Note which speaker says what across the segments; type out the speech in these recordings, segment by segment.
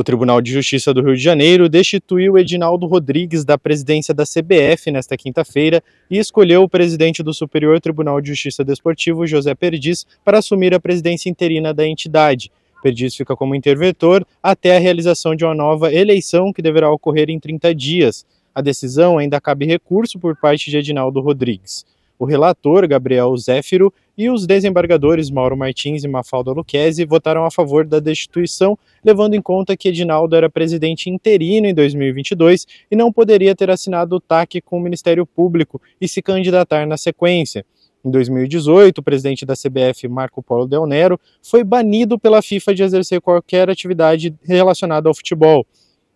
Speaker 1: O Tribunal de Justiça do Rio de Janeiro destituiu Edinaldo Rodrigues da presidência da CBF nesta quinta-feira e escolheu o presidente do Superior Tribunal de Justiça Desportivo, José Perdiz, para assumir a presidência interina da entidade. Perdiz fica como interventor até a realização de uma nova eleição que deverá ocorrer em 30 dias. A decisão ainda cabe recurso por parte de Edinaldo Rodrigues. O relator, Gabriel Zéfiro, e os desembargadores Mauro Martins e Mafalda Luquezzi votaram a favor da destituição, levando em conta que Edinaldo era presidente interino em 2022 e não poderia ter assinado o TAC com o Ministério Público e se candidatar na sequência. Em 2018, o presidente da CBF, Marco Polo Del Nero, foi banido pela FIFA de exercer qualquer atividade relacionada ao futebol.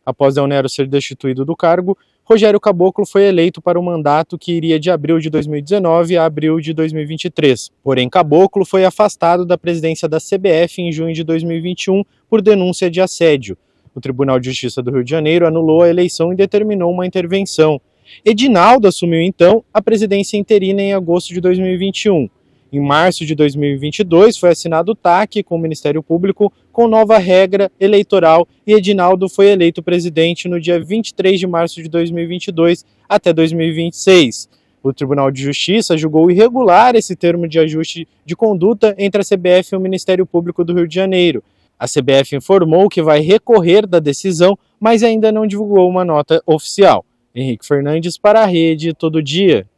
Speaker 1: Após Deonero ser destituído do cargo, Rogério Caboclo foi eleito para o mandato que iria de abril de 2019 a abril de 2023. Porém, Caboclo foi afastado da presidência da CBF em junho de 2021 por denúncia de assédio. O Tribunal de Justiça do Rio de Janeiro anulou a eleição e determinou uma intervenção. Edinaldo assumiu então a presidência interina em agosto de 2021. Em março de 2022, foi assinado o TAC com o Ministério Público com nova regra eleitoral e Edinaldo foi eleito presidente no dia 23 de março de 2022 até 2026. O Tribunal de Justiça julgou irregular esse termo de ajuste de conduta entre a CBF e o Ministério Público do Rio de Janeiro. A CBF informou que vai recorrer da decisão, mas ainda não divulgou uma nota oficial. Henrique Fernandes para a Rede Todo Dia.